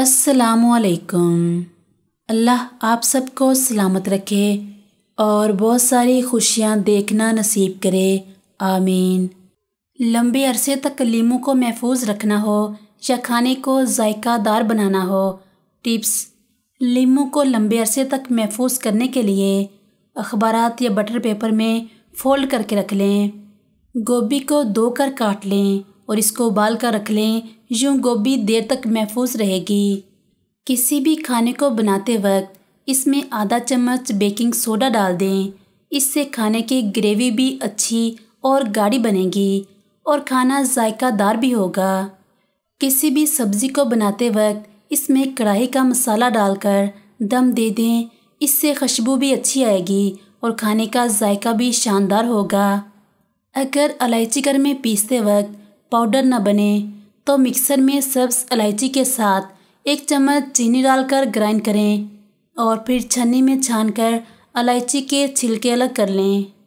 असलकुम अल्लाह आप सबको सलामत रखे और बहुत सारी खुशियाँ देखना नसीब करे आमीन लंबे अरसे तक लीमू को महफूज रखना हो या खाने को जायकादार बनाना हो टिप्स लीमू को लंबे अरसे तक महफूज करने के लिए अखबार या बटर पेपर में फ़ोल्ड करके रख लें गोभी को धोकर काट लें और इसको उबाल कर रख लें यूँ गोभी देर तक महफूज रहेगी किसी भी खाने को बनाते वक्त इसमें आधा चम्मच बेकिंग सोडा डाल दें इससे खाने की ग्रेवी भी अच्छी और गाढ़ी बनेगी और खाना जायकादार भी होगा किसी भी सब्ज़ी को बनाते वक्त इसमें कढ़ाई का मसाला डालकर दम दे दें इससे खुशबू भी अच्छी आएगी और खाने का जायका भी शानदार होगा अगर इलायची घर में पीसते वक्त पाउडर ना बने तो मिक्सर में सब्स इलायची के साथ एक चम्मच चीनी डालकर ग्राइंड करें और फिर छन्नी में छानकर इलायची के छिलके अलग कर लें